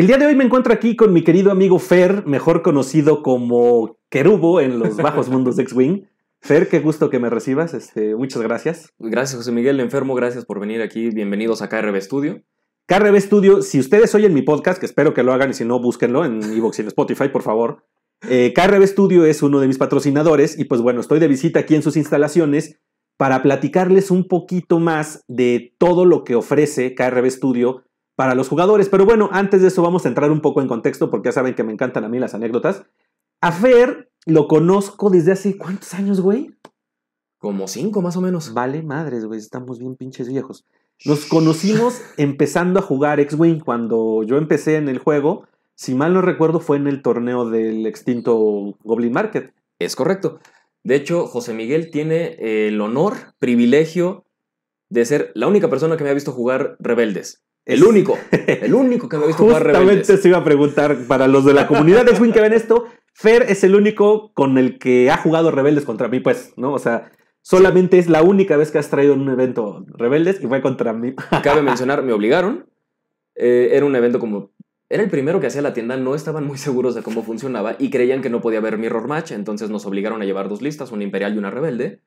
El día de hoy me encuentro aquí con mi querido amigo Fer, mejor conocido como Querubo en los bajos mundos de X-Wing. Fer, qué gusto que me recibas. Este, muchas gracias. Gracias, José Miguel Enfermo. Gracias por venir aquí. Bienvenidos a KRB Studio. KRB Studio, si ustedes oyen mi podcast, que espero que lo hagan y si no, búsquenlo en Evox y en Spotify, por favor. Eh, KRB Studio es uno de mis patrocinadores y pues bueno, estoy de visita aquí en sus instalaciones para platicarles un poquito más de todo lo que ofrece KRB Studio para los jugadores. Pero bueno, antes de eso vamos a entrar un poco en contexto porque ya saben que me encantan a mí las anécdotas. A Fer lo conozco desde hace cuántos años, güey? Como cinco más o menos. Vale, madres, güey, estamos bien pinches viejos. Nos conocimos empezando a jugar X-Wing cuando yo empecé en el juego. Si mal no recuerdo, fue en el torneo del extinto Goblin Market. Es correcto. De hecho, José Miguel tiene el honor, privilegio de ser la única persona que me ha visto jugar Rebeldes. El único, el único que me ha visto jugar rebeldes. Justamente se iba a preguntar para los de la comunidad de Swing que ven esto. Fer es el único con el que ha jugado Rebeldes contra mí, pues, ¿no? O sea, solamente es la única vez que has traído en un evento Rebeldes y fue contra mí. Cabe mencionar, me obligaron. Eh, era un evento como. Era el primero que hacía la tienda, no estaban muy seguros de cómo funcionaba y creían que no podía haber Mirror Match, entonces nos obligaron a llevar dos listas, una Imperial y una Rebelde,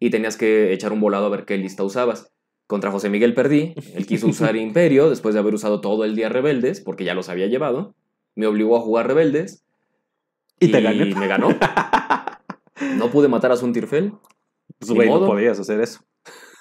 y tenías que echar un volado a ver qué lista usabas. Contra José Miguel perdí, él quiso usar Imperio después de haber usado todo el día Rebeldes, porque ya los había llevado. Me obligó a jugar Rebeldes. Y, me ganó. No pude matar a Sun Pues, no podías hacer eso.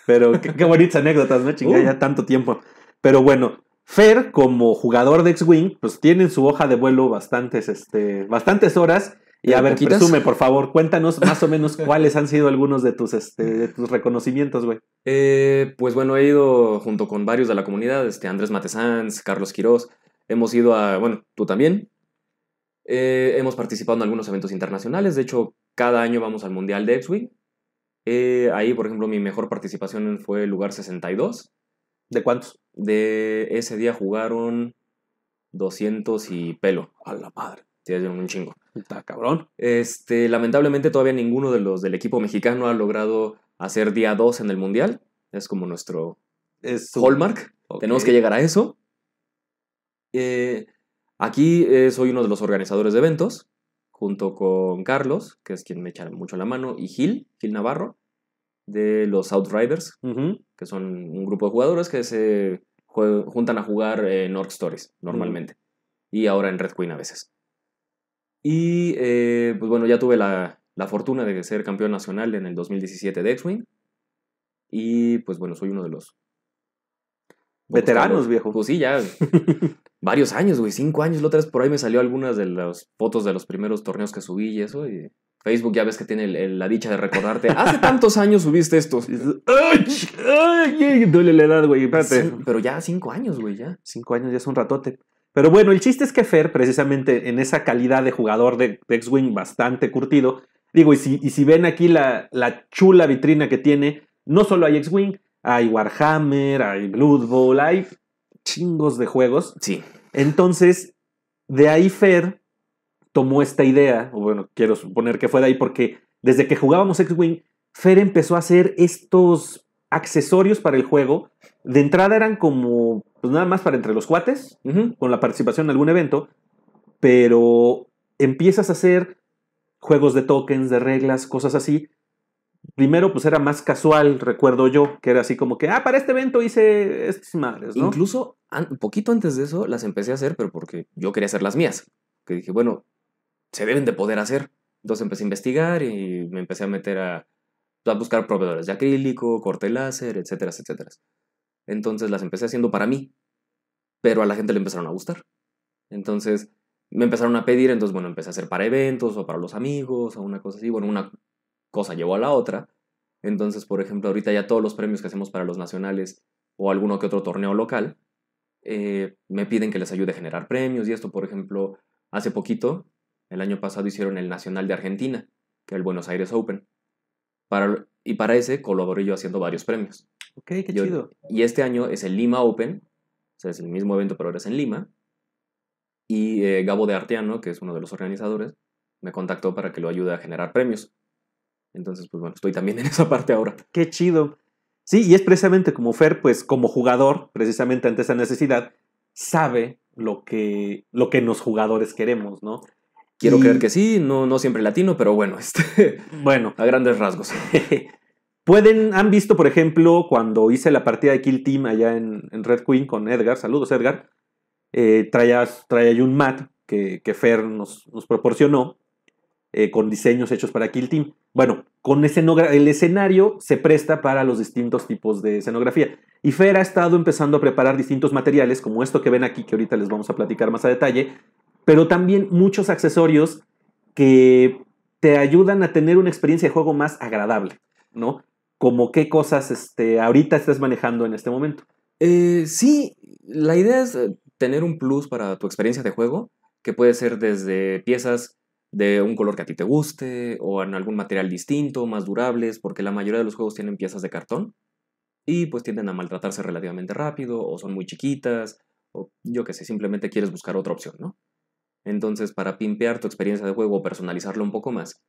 Pero qué, bonitas anécdotas, ¿no? Chingada, uh. ya tanto tiempo. Pero bueno, Fer, como jugador de X-Wing, pues tiene en su hoja de vuelo bastantes, este, bastantes horas y a ver, presume, por favor, cuéntanos más o menos cuáles han sido algunos de tus, este, reconocimientos, güey. Eh, pues bueno, he ido junto con varios de la comunidad, este, Andrés Matesanz, Carlos Quirós, hemos ido a, bueno, tú también. Eh, hemos participado en algunos eventos internacionales, de hecho, cada año vamos al Mundial de x eh, ahí, por ejemplo, mi mejor participación fue el lugar 62. ¿De cuántos? De ese día jugaron 200 y pelo. A la madre. Sí, un chingo. Está cabrón. Este, lamentablemente todavía ninguno de los del equipo mexicano ha logrado hacer día 2 en el Mundial. Es como nuestro hallmark. Tenemos que llegar a eso. Eh, aquí eh, soy uno de los organizadores de eventos, junto con Carlos, que es quien me echa mucho la mano, y Gil, Gil Navarro, de los Outriders, que son un grupo de jugadores que se juntan a jugar en Orc Stories normalmente, y ahora en Red Queen a veces. Y eh, pues bueno, ya tuve la, la, fortuna de ser campeón nacional en el 2017 de X-Wing. Y pues bueno, soy uno de los... Veteranos, pues, viejo. Pues sí, ya. varios años, güey. Cinco años. La otra vez por ahí me salió algunas de las fotos de los primeros torneos que subí y eso. Y Facebook ya ves que tiene la dicha de recordarte. Hace tantos años subiste estos. ¡Ay! ¡Ay! Duele la edad, güey. pero ya cinco años, güey, ya. Cinco años ya es un ratote. Pero bueno, el chiste es que Fer, precisamente en esa calidad de jugador de, X-Wing bastante curtido, digo, y si, y si ven aquí la, la, chula vitrina que tiene, no solo hay X-Wing, hay Warhammer, hay Blood Bowl, hay chingos de juegos. Sí. Entonces, de ahí Fer tomó esta idea, o bueno, quiero suponer que fue de ahí porque desde que jugábamos X-Wing, Fer empezó a hacer estos accesorios para el juego. De entrada eran como, pues nada más para entre los cuates, con la participación en algún evento, pero empiezas a hacer juegos de tokens, de reglas, cosas así. Primero, pues era más casual, recuerdo yo, que era así como que, ah, para este evento hice estas madres, ¿no? Incluso, un poquito antes de eso, las empecé a hacer, pero porque yo quería hacer las mías. Que dije, bueno, se deben de poder hacer. Entonces empecé a investigar y me empecé a meter a, a buscar proveedores de acrílico, corte láser, etcétera, etcétera. Entonces las empecé haciendo para mí, pero a la gente le empezaron a gustar. Entonces me empezaron a pedir, entonces bueno, empecé a hacer para eventos o para los amigos o una cosa así. Bueno, una cosa llevó a la otra. Entonces, por ejemplo, ahorita ya todos los premios que hacemos para los nacionales o alguno que otro torneo local, eh, me piden que les ayude a generar premios y esto, por ejemplo, hace poquito, el año pasado hicieron el Nacional de Argentina, que es el Buenos Aires Open y para ese colaboré yo haciendo varios premios. Ok, qué chido. Y este año es el Lima Open, es el mismo evento, pero ahora es en Lima. Y eh, Gabo de Arteano, que es uno de los organizadores, me contactó para que lo ayude a generar premios. Entonces, pues bueno, estoy también en esa parte ahora. Qué chido. Sí, y es precisamente como Fer, pues como jugador, precisamente ante esa necesidad, sabe lo que, lo que los jugadores queremos, ¿no? Quiero creer que sí, no, no siempre latino, pero bueno, este, bueno. a grandes rasgos. Pueden, han visto, por ejemplo, cuando hice la partida de Kill Team allá en, Red Queen con Edgar, saludos Edgar, eh, traía, traía un mat que, que Fer nos, nos proporcionó eh, con diseños hechos para Kill Team. Bueno, con el escenario se presta para los distintos tipos de escenografía. Y Fer ha estado empezando a preparar distintos materiales, como esto que ven aquí, que ahorita les vamos a platicar más a detalle, pero también muchos accesorios que te ayudan a tener una experiencia de juego más agradable, ¿no? Como qué cosas este, ahorita estás manejando en este momento. Eh, sí, la idea es eh, tener un plus para tu experiencia de juego, que puede ser desde piezas de un color que a ti te guste o en algún material distinto, más durables, porque la mayoría de los juegos tienen piezas de cartón y pues tienden a maltratarse relativamente rápido o son muy chiquitas o yo qué sé, simplemente quieres buscar otra opción, ¿no? Entonces, para pimpear tu experiencia de juego o personalizarlo un poco más,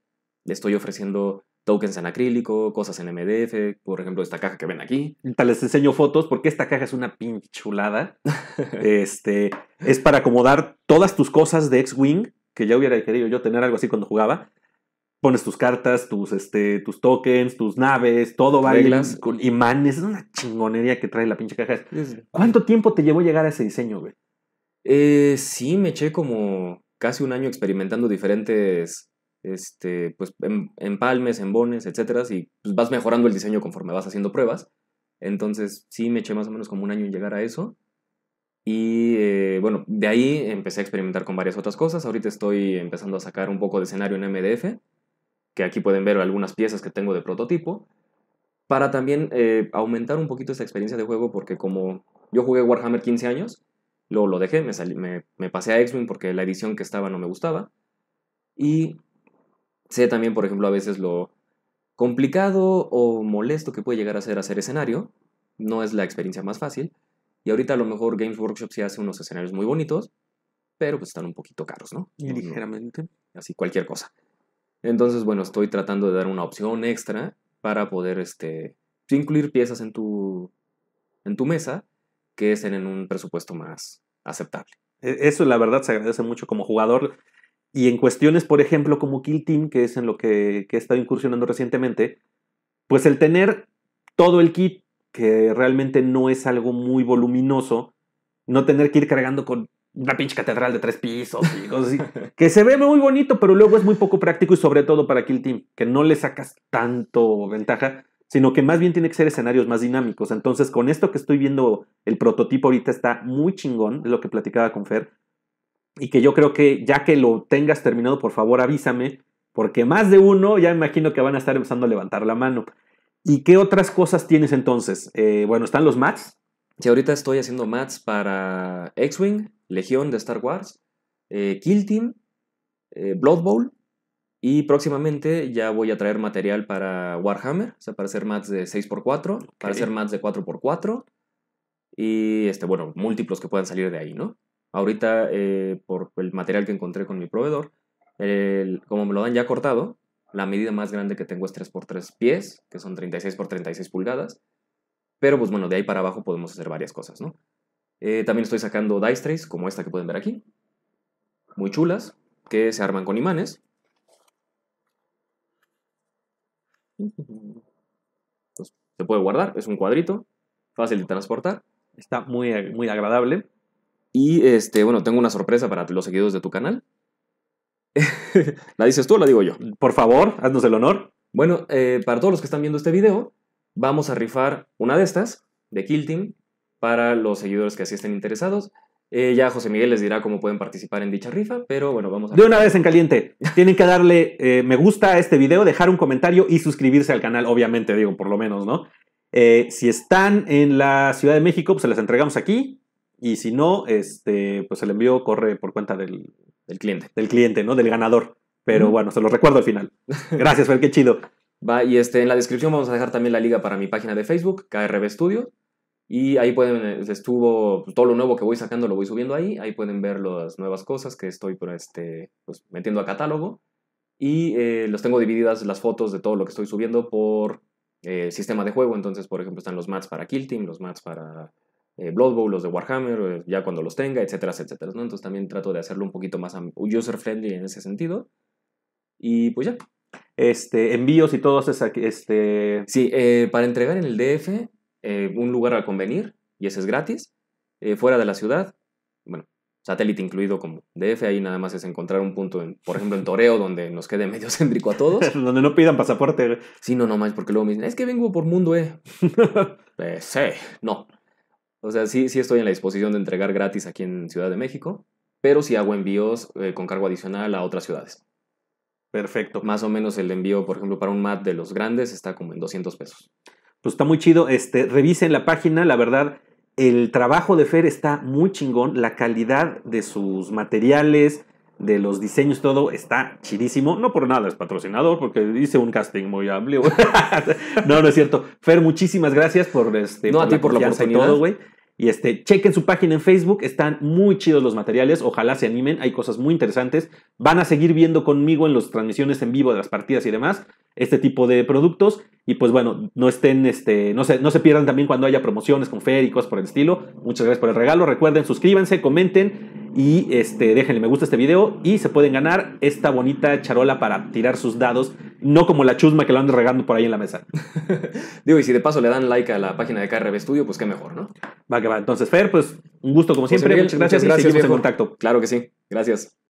le estoy ofreciendo tokens en acrílico, cosas en MDF, por ejemplo, esta caja que ven aquí. Les enseño fotos porque esta caja es una pinchulada. este, es para acomodar todas tus cosas de X-Wing, que ya hubiera querido yo tener algo así cuando jugaba. Pones tus cartas, tus, este, tus tokens, tus naves, todo va con imanes. Es una chingonería que trae la pinche caja. ¿Cuánto tiempo te llevó llegar a ese diseño, güey? Eh, sí, me eché como casi un año experimentando diferentes este, pues, em, empalmes, embones, etcétera, y pues, vas mejorando el diseño conforme vas haciendo pruebas. Entonces, sí, me eché más o menos como un año en llegar a eso. Y eh, bueno, de ahí empecé a experimentar con varias otras cosas. Ahorita estoy empezando a sacar un poco de escenario en MDF, que aquí pueden ver algunas piezas que tengo de prototipo, para también eh, aumentar un poquito esta experiencia de juego, porque como yo jugué Warhammer 15 años, Luego lo dejé, me, me, pasé a X-Wing porque la edición que estaba no me gustaba. Y sé también, por ejemplo, a veces lo complicado o molesto que puede llegar a ser hacer escenario. No es la experiencia más fácil. Y ahorita a lo mejor Games Workshop sí hace unos escenarios muy bonitos, pero pues están un poquito caros, ¿no? Y ligeramente. Así, cualquier cosa. Entonces, bueno, estoy tratando de dar una opción extra para poder este, incluir piezas en tu, en tu mesa que estén en un presupuesto más aceptable. E-, eso la verdad se agradece mucho como jugador. Y en cuestiones, por ejemplo, como Kill Team, que es en lo que, que he estado incursionando recientemente, pues el tener todo el kit, que realmente no es algo muy voluminoso, no tener que ir cargando con una pinche catedral de tres pisos y cosas así, que se ve muy bonito, pero luego es muy poco práctico y sobre todo para Kill Team, que no le sacas tanto ventaja sino que más bien tiene que ser escenarios más dinámicos. Entonces, con esto que estoy viendo, el prototipo ahorita está muy chingón, es lo que platicaba con Fer, y que yo creo que ya que lo tengas terminado, por favor avísame, porque más de uno ya imagino que van a estar empezando a levantar la mano. ¿Y qué otras cosas tienes entonces? Eh, bueno, están los mats. Sí, ahorita estoy haciendo mats para X-Wing, Legión de Star Wars, eh, Kill Team, eh, Blood Bowl, y próximamente ya voy a traer material para Warhammer, o sea, para hacer mats de 6x4, para hacer mats de 4x4 y, este, bueno, múltiplos que puedan salir de ahí, ¿no? Ahorita, eh, por el material que encontré con mi proveedor, como me lo dan ya cortado, la medida más grande que tengo es 3x3 pies, que son 36x36 pulgadas, pero pues bueno, de ahí para abajo podemos hacer varias cosas, ¿no? Eh, también estoy sacando dice trays, como esta que pueden ver aquí, muy chulas, que se arman con imanes, Pues, se puede guardar, es un cuadrito, fácil de transportar, está muy, muy agradable. Y este, bueno, tengo una sorpresa para los seguidores de tu canal. ¿La dices tú o la digo yo? Por favor, haznos el honor. Bueno, eh, para todos los que están viendo este video, vamos a rifar una de estas, de Kill para los seguidores que así estén interesados. Eh, ya José Miguel les dirá cómo pueden participar en dicha rifa, pero bueno, vamos a... De una vez en caliente, tienen que darle eh, me gusta a este video, dejar un comentario y suscribirse al canal, obviamente, digo, por lo menos, ¿no? Eh, si están en la Ciudad de México, pues se las entregamos aquí y si no, este, pues el envío corre por cuenta del, cliente. Del cliente, ¿no? Del ganador. Pero bueno, se los recuerdo al final. Gracias, el qué chido. Va, y este, en la descripción vamos a dejar también la liga para mi página de Facebook, KRB Studio. Y ahí pueden, eh, estuvo pues, todo lo nuevo que voy sacando, lo voy subiendo ahí. Ahí pueden ver las nuevas cosas que estoy por este, pues, metiendo a catálogo. Y eh, los tengo divididas las fotos de todo lo que estoy subiendo por eh, sistema de juego. Entonces, por ejemplo, están los mats para Kill Team, los mats para eh, Blood Bowl, los de Warhammer, ya cuando los tenga, etcétera, etcétera. ¿no? Entonces también trato de hacerlo un poquito más user-friendly en ese sentido. Y pues ya. Este, envíos y todo es este... Sí, para entregar en el DF eh, un lugar a convenir, y ese es gratis, eh, fuera de la ciudad, bueno, satélite incluido como DF, ahí nada más es encontrar un punto, por ejemplo, en Toreo, donde nos quede medio céntrico a todos. donde no pidan pasaporte. Sí, no, no más, porque luego me dicen, es que vengo por Mundo eh". eh, sí, no. O sea, sí, sí estoy en la disposición de entregar gratis aquí en Ciudad de México, pero sí hago envíos con cargo adicional a otras ciudades. Perfecto. Más o menos el envío, por ejemplo, para un mat de los grandes está como en 200 pesos pues está muy chido. Este, revisen la página, la verdad, el trabajo de Fer está muy chingón, la calidad de sus materiales, de los diseños, todo está chidísimo. No por nada es patrocinador, porque hice un casting muy amplio. no, no es cierto. Fer, muchísimas gracias por este. No, a ti güey. Y este, chequen su página en Facebook, están muy chidos los materiales, ojalá se animen, hay cosas muy interesantes. Van a seguir viendo conmigo en las transmisiones en vivo de las partidas y demás este tipo de productos. Y pues bueno, no estén, este, no se, no se pierdan también cuando haya promociones con Fer y cosas por el estilo. Muchas gracias por el regalo. Recuerden, suscríbanse, comenten y este, déjenle me gusta a este video y se pueden ganar esta bonita charola para tirar sus dados no como la chusma que lo ando regando por ahí en la mesa. Digo, y si de paso le dan like a la página de KRB Studio, pues qué mejor, ¿no? Va que va. Entonces, Fer, pues un gusto como siempre. muchas gracias. gracias y seguimos en contacto. Claro que sí. Gracias.